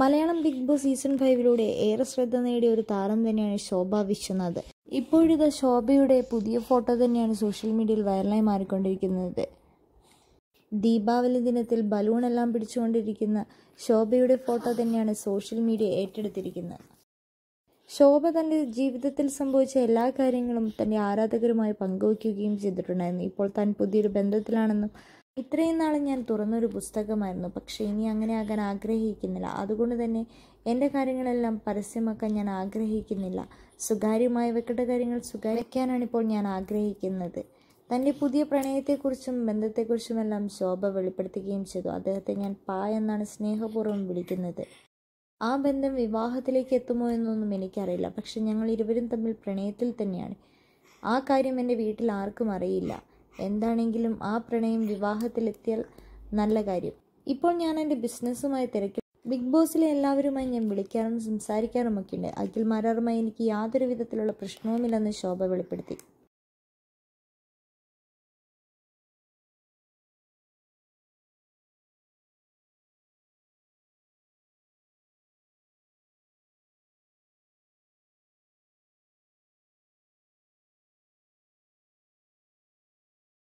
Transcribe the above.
Malayalam Bigg Boss season ഫൈവിലൂടെ ഏറെ ശ്രദ്ധ നേടിയ ഒരു താരം തന്നെയാണ് ശോഭ വിശ്വനാഥ് ഇപ്പോഴിത് ശോഭയുടെ പുതിയ ഫോട്ടോ തന്നെയാണ് സോഷ്യൽ മീഡിയയിൽ വൈറലായി മാറിക്കൊണ്ടിരിക്കുന്നത് ദീപാവലി ദിനത്തിൽ ബലൂൺ എല്ലാം പിടിച്ചുകൊണ്ടിരിക്കുന്ന ശോഭയുടെ ഫോട്ടോ തന്നെയാണ് സോഷ്യൽ മീഡിയ ഏറ്റെടുത്തിരിക്കുന്നത് ശോഭ തൻ്റെ ജീവിതത്തിൽ സംഭവിച്ച എല്ലാ കാര്യങ്ങളും തൻ്റെ ആരാധകരുമായി പങ്കുവയ്ക്കുകയും ചെയ്തിട്ടുണ്ടായിരുന്നു ഇപ്പോൾ താൻ പുതിയൊരു ബന്ധത്തിലാണെന്നും ഇത്രയും നാളും ഞാൻ തുറന്നൊരു പുസ്തകമായിരുന്നു പക്ഷേ ഇനി അങ്ങനെ ആകാൻ ആഗ്രഹിക്കുന്നില്ല അതുകൊണ്ട് തന്നെ എൻ്റെ കാര്യങ്ങളെല്ലാം പരസ്യമാക്കാൻ ഞാൻ ആഗ്രഹിക്കുന്നില്ല സ്വകാര്യമായി വെക്കേണ്ട കാര്യങ്ങൾ സ്വകാര്യക്കാനാണ് ഇപ്പോൾ ഞാൻ ആഗ്രഹിക്കുന്നത് തൻ്റെ പുതിയ പ്രണയത്തെക്കുറിച്ചും ബന്ധത്തെക്കുറിച്ചുമെല്ലാം ശോഭ വെളിപ്പെടുത്തുകയും ചെയ്തു അദ്ദേഹത്തെ ഞാൻ പാ എന്നാണ് സ്നേഹപൂർവ്വം വിളിക്കുന്നത് ആ ബന്ധം വിവാഹത്തിലേക്ക് എത്തുമോ എന്നൊന്നും എനിക്കറിയില്ല പക്ഷെ ഞങ്ങൾ ഇരുവരും തമ്മിൽ പ്രണയത്തിൽ തന്നെയാണ് ആ കാര്യം എൻ്റെ വീട്ടിൽ ആർക്കും അറിയില്ല എന്താണെങ്കിലും ആ പ്രണയം വിവാഹത്തിലെത്തിയാൽ നല്ല കാര്യം ഇപ്പോൾ ഞാൻ എൻ്റെ ബിസിനസ്സുമായി തിരക്കി ബിഗ് ബോസിലെ എല്ലാവരുമായി ഞാൻ വിളിക്കാറും സംസാരിക്കാറുമൊക്കെയുണ്ട് അഖിൽ മാരാറുമായി എനിക്ക് യാതൊരു വിധത്തിലുള്ള പ്രശ്നവുമില്ലെന്ന് ശോഭ വെളിപ്പെടുത്തി